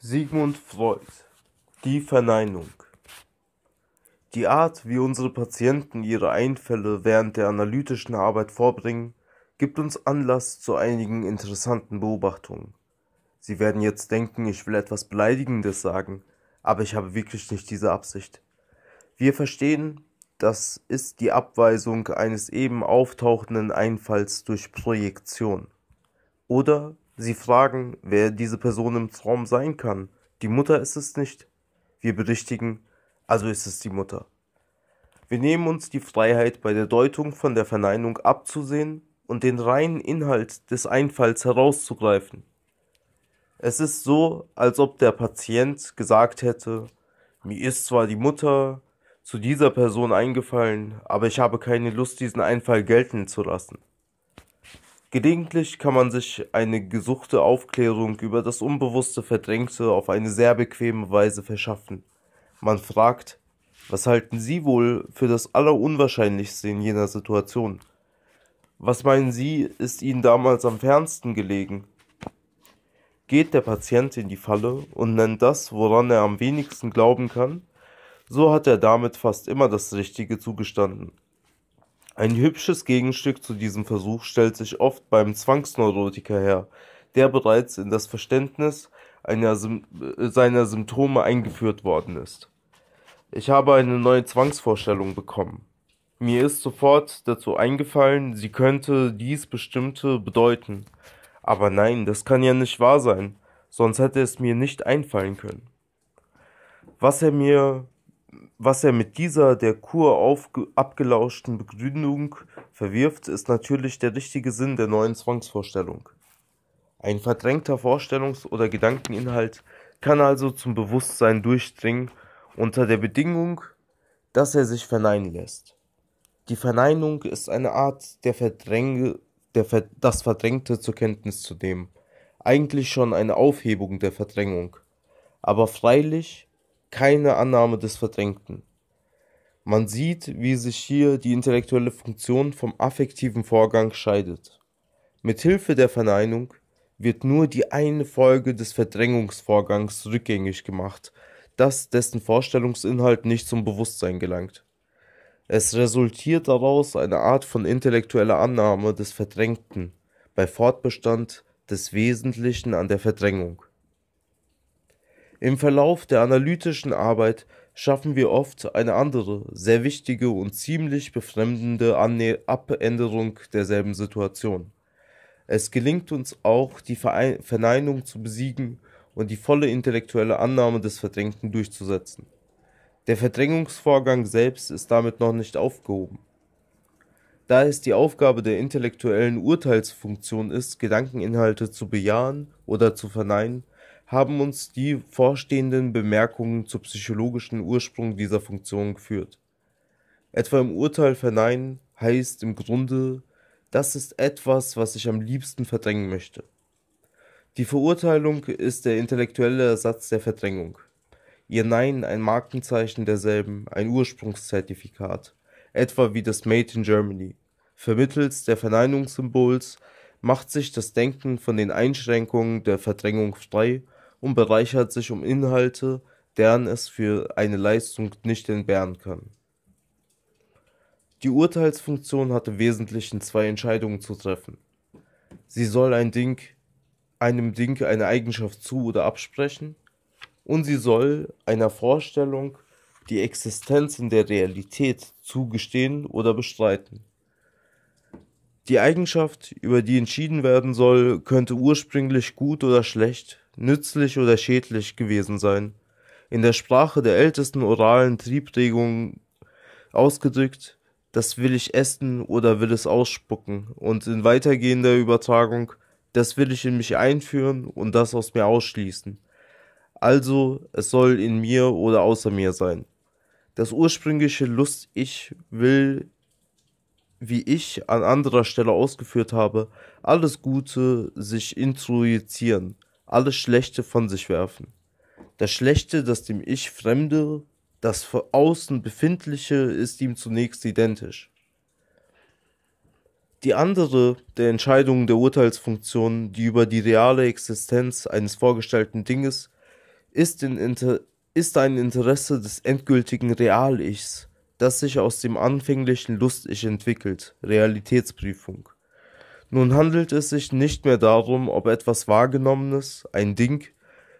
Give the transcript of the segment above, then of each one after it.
Sigmund Freud Die Verneinung Die Art, wie unsere Patienten ihre Einfälle während der analytischen Arbeit vorbringen, gibt uns Anlass zu einigen interessanten Beobachtungen. Sie werden jetzt denken, ich will etwas Beleidigendes sagen, aber ich habe wirklich nicht diese Absicht. Wir verstehen, das ist die Abweisung eines eben auftauchenden Einfalls durch Projektion. Oder Sie fragen, wer diese Person im Traum sein kann. Die Mutter ist es nicht. Wir berichtigen, also ist es die Mutter. Wir nehmen uns die Freiheit, bei der Deutung von der Verneinung abzusehen und den reinen Inhalt des Einfalls herauszugreifen. Es ist so, als ob der Patient gesagt hätte, mir ist zwar die Mutter zu dieser Person eingefallen, aber ich habe keine Lust, diesen Einfall gelten zu lassen. Gelegentlich kann man sich eine gesuchte Aufklärung über das unbewusste Verdrängte auf eine sehr bequeme Weise verschaffen. Man fragt, was halten Sie wohl für das Allerunwahrscheinlichste in jener Situation? Was meinen Sie, ist Ihnen damals am fernsten gelegen? Geht der Patient in die Falle und nennt das, woran er am wenigsten glauben kann, so hat er damit fast immer das Richtige zugestanden. Ein hübsches Gegenstück zu diesem Versuch stellt sich oft beim Zwangsneurotiker her, der bereits in das Verständnis Sym äh, seiner Symptome eingeführt worden ist. Ich habe eine neue Zwangsvorstellung bekommen. Mir ist sofort dazu eingefallen, sie könnte dies bestimmte bedeuten. Aber nein, das kann ja nicht wahr sein, sonst hätte es mir nicht einfallen können. Was er mir was er mit dieser der Kur abgelauschten Begründung verwirft, ist natürlich der richtige Sinn der neuen Zwangsvorstellung. Ein verdrängter Vorstellungs- oder Gedankeninhalt kann also zum Bewusstsein durchdringen unter der Bedingung, dass er sich verneinen lässt. Die Verneinung ist eine Art, der Verdränge, der Ver das Verdrängte zur Kenntnis zu nehmen. Eigentlich schon eine Aufhebung der Verdrängung. Aber freilich keine Annahme des Verdrängten. Man sieht, wie sich hier die intellektuelle Funktion vom affektiven Vorgang scheidet. Mithilfe der Verneinung wird nur die eine Folge des Verdrängungsvorgangs rückgängig gemacht, das dessen Vorstellungsinhalt nicht zum Bewusstsein gelangt. Es resultiert daraus eine Art von intellektueller Annahme des Verdrängten bei Fortbestand des Wesentlichen an der Verdrängung. Im Verlauf der analytischen Arbeit schaffen wir oft eine andere, sehr wichtige und ziemlich befremdende Abänderung derselben Situation. Es gelingt uns auch, die Verneinung zu besiegen und die volle intellektuelle Annahme des Verdrängten durchzusetzen. Der Verdrängungsvorgang selbst ist damit noch nicht aufgehoben. Da es die Aufgabe der intellektuellen Urteilsfunktion ist, Gedankeninhalte zu bejahen oder zu verneinen, haben uns die vorstehenden Bemerkungen zum psychologischen Ursprung dieser Funktion geführt. Etwa im Urteil verneinen heißt im Grunde, das ist etwas, was ich am liebsten verdrängen möchte. Die Verurteilung ist der intellektuelle Ersatz der Verdrängung. Ihr Nein ein Markenzeichen derselben, ein Ursprungszertifikat, etwa wie das Made in Germany. Vermittels der Verneinungssymbols macht sich das Denken von den Einschränkungen der Verdrängung frei und bereichert sich um Inhalte, deren es für eine Leistung nicht entbehren kann. Die Urteilsfunktion hatte wesentlich Wesentlichen zwei Entscheidungen zu treffen. Sie soll ein Ding, einem Ding eine Eigenschaft zu oder absprechen und sie soll einer Vorstellung die Existenz in der Realität zugestehen oder bestreiten. Die Eigenschaft, über die entschieden werden soll, könnte ursprünglich gut oder schlecht nützlich oder schädlich gewesen sein. In der Sprache der ältesten oralen Triebregungen ausgedrückt, das will ich essen oder will es ausspucken und in weitergehender Übertragung, das will ich in mich einführen und das aus mir ausschließen. Also, es soll in mir oder außer mir sein. Das ursprüngliche Lust-Ich will, wie ich an anderer Stelle ausgeführt habe, alles Gute sich introjizieren – alles Schlechte von sich werfen. Das Schlechte, das dem Ich Fremde, das von außen Befindliche, ist ihm zunächst identisch. Die andere der Entscheidungen der Urteilsfunktion, die über die reale Existenz eines vorgestellten Dinges, ist, in ist ein Interesse des endgültigen Real-Ichs, das sich aus dem anfänglichen Lust-Ich entwickelt, Realitätsprüfung. Nun handelt es sich nicht mehr darum, ob etwas Wahrgenommenes, ein Ding,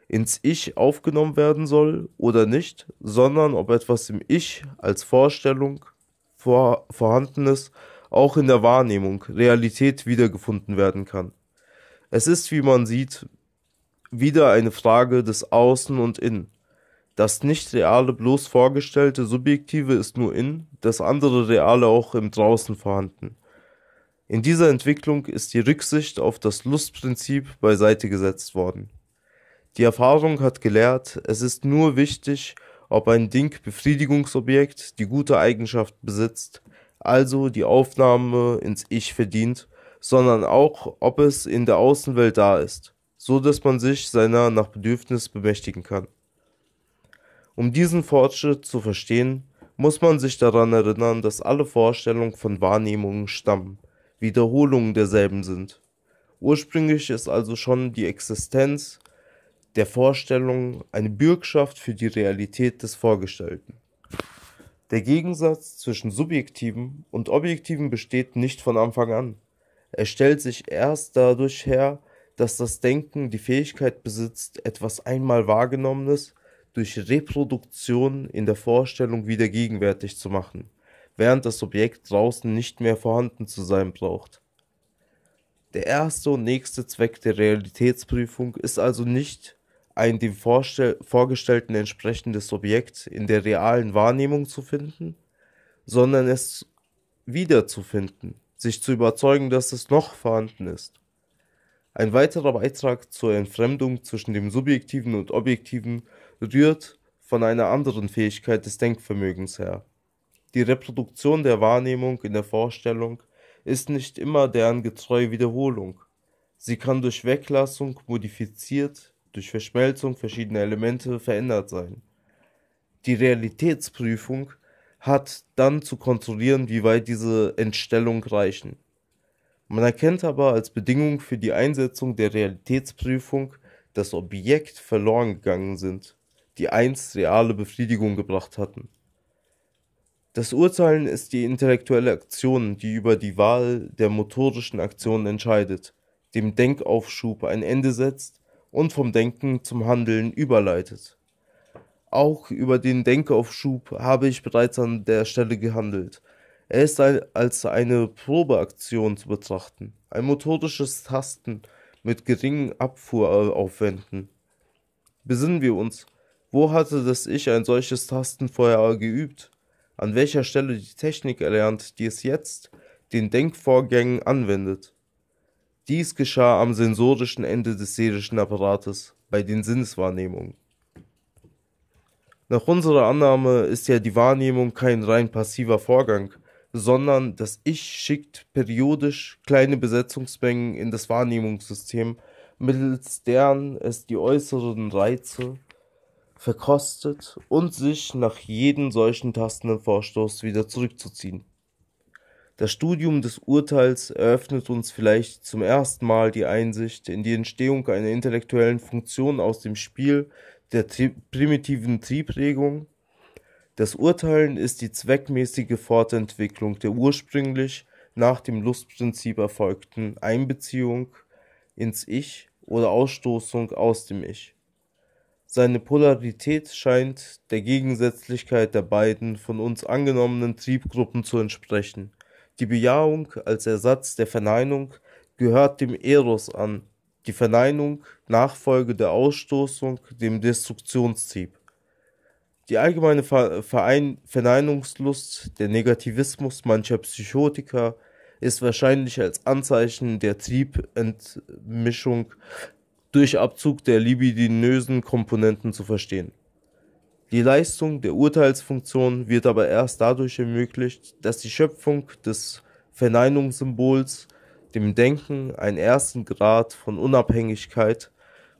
ins Ich aufgenommen werden soll oder nicht, sondern ob etwas im Ich als Vorstellung vor, vorhandenes auch in der Wahrnehmung, Realität wiedergefunden werden kann. Es ist, wie man sieht, wieder eine Frage des Außen und Innen. Das Nicht-Reale bloß vorgestellte Subjektive ist nur in, das andere Reale auch im Draußen vorhanden. In dieser Entwicklung ist die Rücksicht auf das Lustprinzip beiseite gesetzt worden. Die Erfahrung hat gelehrt, es ist nur wichtig, ob ein Ding-Befriedigungsobjekt die gute Eigenschaft besitzt, also die Aufnahme ins Ich verdient, sondern auch, ob es in der Außenwelt da ist, so dass man sich seiner nach Bedürfnis bemächtigen kann. Um diesen Fortschritt zu verstehen, muss man sich daran erinnern, dass alle Vorstellungen von Wahrnehmungen stammen Wiederholungen derselben sind. Ursprünglich ist also schon die Existenz der Vorstellung eine Bürgschaft für die Realität des Vorgestellten. Der Gegensatz zwischen subjektivem und objektivem besteht nicht von Anfang an. Er stellt sich erst dadurch her, dass das Denken die Fähigkeit besitzt, etwas einmal Wahrgenommenes durch Reproduktion in der Vorstellung wieder gegenwärtig zu machen während das Objekt draußen nicht mehr vorhanden zu sein braucht. Der erste und nächste Zweck der Realitätsprüfung ist also nicht, ein dem vorgestellten entsprechendes Objekt in der realen Wahrnehmung zu finden, sondern es wiederzufinden, sich zu überzeugen, dass es noch vorhanden ist. Ein weiterer Beitrag zur Entfremdung zwischen dem Subjektiven und Objektiven rührt von einer anderen Fähigkeit des Denkvermögens her, die Reproduktion der Wahrnehmung in der Vorstellung ist nicht immer deren getreue Wiederholung. Sie kann durch Weglassung modifiziert, durch Verschmelzung verschiedener Elemente verändert sein. Die Realitätsprüfung hat dann zu kontrollieren, wie weit diese Entstellung reichen. Man erkennt aber als Bedingung für die Einsetzung der Realitätsprüfung, dass Objekt verloren gegangen sind, die einst reale Befriedigung gebracht hatten. Das Urteilen ist die intellektuelle Aktion, die über die Wahl der motorischen Aktion entscheidet, dem Denkaufschub ein Ende setzt und vom Denken zum Handeln überleitet. Auch über den Denkaufschub habe ich bereits an der Stelle gehandelt. Er ist ein, als eine Probeaktion zu betrachten, ein motorisches Tasten mit geringen Abfuhraufwänden. Besinnen wir uns, wo hatte das Ich ein solches Tasten vorher geübt? an welcher Stelle die Technik erlernt, die es jetzt den Denkvorgängen anwendet. Dies geschah am sensorischen Ende des seelischen Apparates, bei den Sinneswahrnehmungen. Nach unserer Annahme ist ja die Wahrnehmung kein rein passiver Vorgang, sondern das Ich schickt periodisch kleine Besetzungsmengen in das Wahrnehmungssystem, mittels deren es die äußeren Reize verkostet und sich nach jedem solchen tastenden Vorstoß wieder zurückzuziehen. Das Studium des Urteils eröffnet uns vielleicht zum ersten Mal die Einsicht in die Entstehung einer intellektuellen Funktion aus dem Spiel der tri primitiven Triebregung. Das Urteilen ist die zweckmäßige Fortentwicklung der ursprünglich nach dem Lustprinzip erfolgten Einbeziehung ins Ich oder Ausstoßung aus dem Ich. Seine Polarität scheint der Gegensätzlichkeit der beiden von uns angenommenen Triebgruppen zu entsprechen. Die Bejahung als Ersatz der Verneinung gehört dem Eros an, die Verneinung Nachfolge der Ausstoßung, dem Destruktionstrieb. Die allgemeine Verneinungslust, der Negativismus mancher Psychotiker, ist wahrscheinlich als Anzeichen der Triebentmischung durch Abzug der libidinösen Komponenten zu verstehen. Die Leistung der Urteilsfunktion wird aber erst dadurch ermöglicht, dass die Schöpfung des Verneinungssymbols dem Denken einen ersten Grad von Unabhängigkeit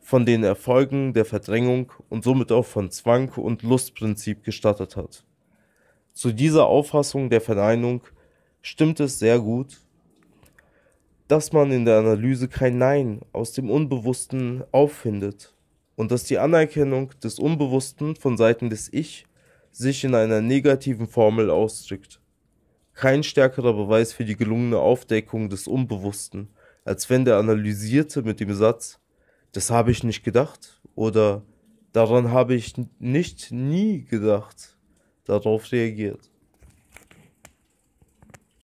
von den Erfolgen der Verdrängung und somit auch von Zwang und Lustprinzip gestattet hat. Zu dieser Auffassung der Verneinung stimmt es sehr gut, dass man in der Analyse kein Nein aus dem Unbewussten auffindet und dass die Anerkennung des Unbewussten von Seiten des Ich sich in einer negativen Formel ausdrückt. Kein stärkerer Beweis für die gelungene Aufdeckung des Unbewussten, als wenn der Analysierte mit dem Satz Das habe ich nicht gedacht oder Daran habe ich nicht nie gedacht darauf reagiert.